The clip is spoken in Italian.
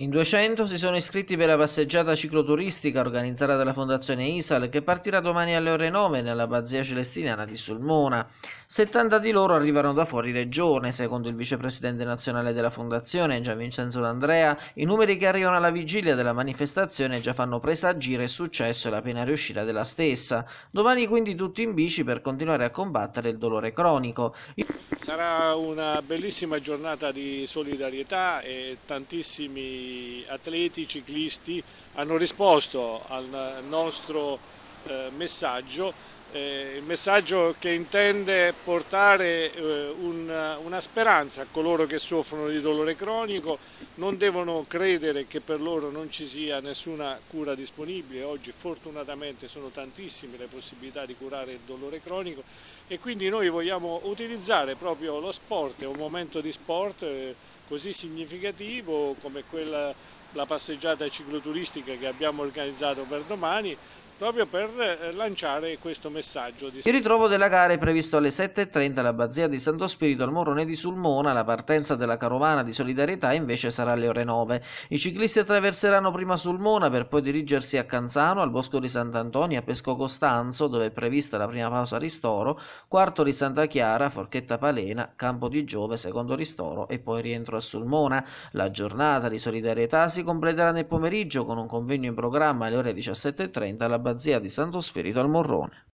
In 200 si sono iscritti per la passeggiata cicloturistica organizzata dalla Fondazione ISAL che partirà domani alle ore 9 nella Bazia celestiniana di Sulmona. 70 di loro arrivano da fuori regione, secondo il vicepresidente nazionale della Fondazione Gian Vincenzo D'Andrea. I numeri che arrivano alla vigilia della manifestazione già fanno presagire il successo e la piena riuscita della stessa. Domani quindi tutti in bici per continuare a combattere il dolore cronico. Sarà una bellissima giornata di solidarietà e tantissimi atleti, ciclisti hanno risposto al nostro eh, messaggio, eh, il messaggio che intende portare eh, una speranza a coloro che soffrono di dolore cronico, non devono credere che per loro non ci sia nessuna cura disponibile, oggi fortunatamente sono tantissime le possibilità di curare il dolore cronico e quindi noi vogliamo utilizzare proprio lo sport, un momento di sport così significativo come quella la passeggiata cicloturistica che abbiamo organizzato per domani proprio per eh, lanciare questo messaggio. Di... Il ritrovo della gara è previsto alle 7.30 all'Abbazia di Santo Spirito al Morone di Sulmona, la partenza della carovana di solidarietà invece sarà alle ore 9. I ciclisti attraverseranno prima Sulmona per poi dirigersi a Canzano, al Bosco di Sant'Antonio, a Pesco Costanzo, dove è prevista la prima pausa ristoro, quarto di Santa Chiara, Forchetta Palena, Campo di Giove, secondo ristoro e poi rientro a Sulmona. La giornata di solidarietà si completerà nel pomeriggio con un convegno in programma alle ore 17.30 all'Abbazia all'abbazia di Santo Spirito al Morrone.